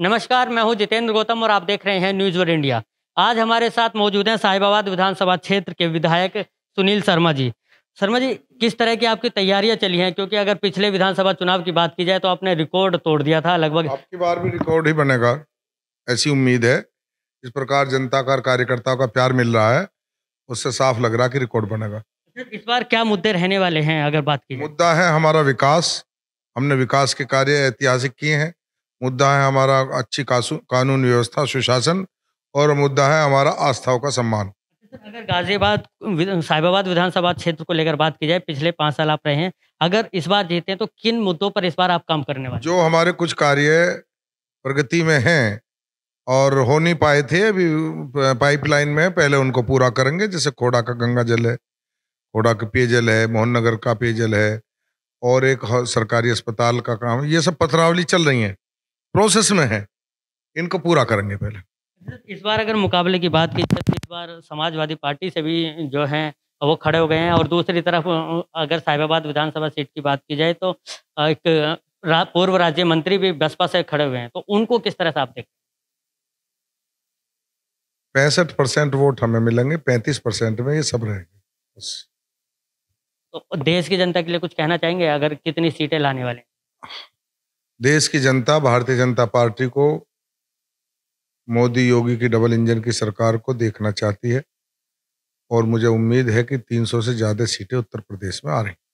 नमस्कार मैं हूं जितेंद्र गौतम और आप देख रहे हैं न्यूज वर इंडिया आज हमारे साथ मौजूद हैं साहिबाबाद विधानसभा क्षेत्र के विधायक सुनील शर्मा जी शर्मा जी किस तरह की आपकी तैयारियां चली हैं क्योंकि अगर पिछले विधानसभा चुनाव की बात की जाए तो आपने रिकॉर्ड तोड़ दिया था लगभग आपकी बार भी रिकॉर्ड ही बनेगा ऐसी उम्मीद है इस प्रकार जनता का कार्यकर्ताओं का प्यार मिल रहा है उससे साफ लग रहा है कि रिकॉर्ड बनेगा इस बार क्या मुद्दे रहने वाले हैं अगर बात की मुद्दा है हमारा विकास हमने विकास के कार्य ऐतिहासिक किए हैं मुद्दा है हमारा अच्छी कानून व्यवस्था सुशासन और मुद्दा है हमारा आस्थाओं का सम्मान अगर गाजियाबाद साहिबाबाद विधानसभा क्षेत्र को लेकर बात की जाए पिछले पाँच साल आप रहे हैं अगर इस बार जीते हैं तो किन मुद्दों पर इस बार आप काम करने वाले जो हमारे कुछ कार्य प्रगति में हैं और हो नहीं पाए थे अभी पाइपलाइन में पहले उनको पूरा करेंगे जैसे खोड़ा का गंगा जल है खोड़ा का पेयजल है मोहन नगर का पेयजल है और एक सरकारी अस्पताल का काम ये सब पथरावली चल रही है प्रोसेस में है इनको पूरा करेंगे पहले इस बार अगर मुकाबले की बात की जाए तो इस बार समाजवादी पार्टी से भी जो है वो खड़े हो गए हैं और दूसरी तरफ अगर साहिबाबाद विधानसभा सीट की बात की जाए तो एक रा, पूर्व राज्य मंत्री भी बसपा से खड़े हुए हैं तो उनको किस तरह से आप देखते पैंसठ परसेंट वोट हमें मिलेंगे पैंतीस परसेंट में ये सब रहेंगे तो देश की जनता के लिए कुछ कहना चाहेंगे अगर कितनी सीटें लाने वाले देश की जनता भारतीय जनता पार्टी को मोदी योगी की डबल इंजन की सरकार को देखना चाहती है और मुझे उम्मीद है कि 300 से ज़्यादा सीटें उत्तर प्रदेश में आ रही